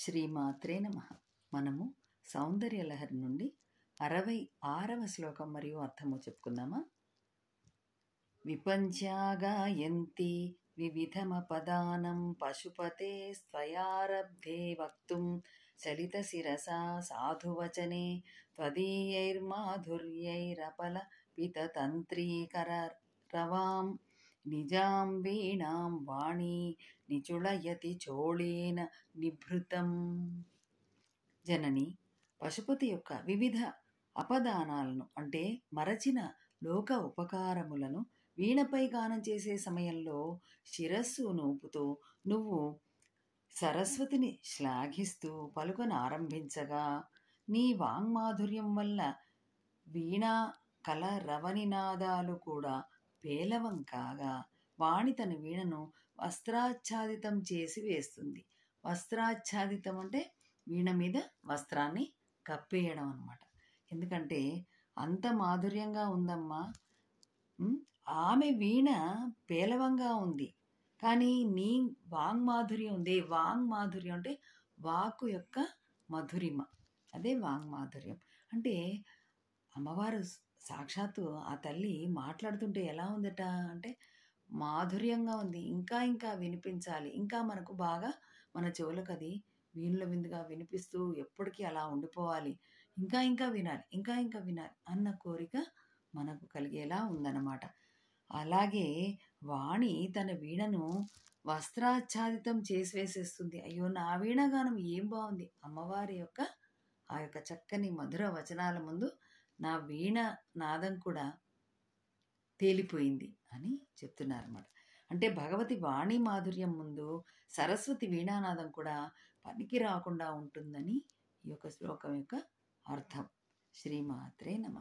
శ్రీమాత్రే నమ మనము సౌందర్యలహరి నుండి అరవై ఆరవ శ్లోకం మరియు అర్థము చెప్పుకుందామా విపంచాగాయంతి పదానం పశుపతే స్వయారబ్ధే వక్తుం చలిత శిరస సాధువచనే త్వదీయైర్మాధుర్యైరపల పితతంత్రీకర రవాం నిజాంబీణాం వాణి నిచుళయతి చోళేన నిభృతం జనని పశుపతి యొక్క వివిధ అపదానాలను అంటే మరచిన లోక ఉపకారములను వీణపై గానం చేసే సమయంలో శిరస్సు నూపుతూ నువ్వు సరస్వతిని శ్లాఘిస్తూ పలుకనారంభించగా నీ వాంగ్మాధుర్యం వల్ల వీణా కళ రవణినాదాలు కూడా పేలవం కాగా వాణి తన వీణను వస్త్రాచ్ఛాదితం చేసి వేస్తుంది వస్త్రాచ్ఛాదితం అంటే వీణ మీద వస్త్రాన్ని కప్పేయడం అనమాట ఎందుకంటే అంత మాధుర్యంగా ఉందమ్మా ఆమె వీణ పేలవంగా ఉంది కానీ నీ మాధుర్యం ఉంది వాంగ్ మాధుర్యం అంటే వాకు యొక్క మధురిమ అదే వాంగ్ మాధుర్యం అంటే అమ్మవారు సాక్షాత్తు ఆ తల్లి మాట్లాడుతుంటే ఎలా ఉందట అంటే మాధుర్యంగా ఉంది ఇంకా ఇంకా వినిపించాలి ఇంకా మనకు బాగా మన చెవులకు అది వీణుల విందుగా వినిపిస్తూ ఎప్పటికీ అలా ఉండిపోవాలి ఇంకా ఇంకా వినాలి ఇంకా ఇంకా వినాలి అన్న కోరిక మనకు కలిగేలా ఉందన్నమాట అలాగే వాణి తన వీణను వస్త్రాచ్ఛాదితం చేసి వేసేస్తుంది అయ్యో నా వీణగానం ఏం బాగుంది అమ్మవారి యొక్క ఆ యొక్క చక్కని మధుర వచనాల ముందు నా వీణ నాదం కూడా తేలిపోయింది అని చెప్తున్నారన్నమాట అంటే భగవతి వాణి మాధుర్యం ముందు సరస్వతి వీణానాదం కూడా పనికి రాకుండా ఉంటుందని ఈ యొక్క శ్లోకం యొక్క అర్థం శ్రీమాత్రే నమ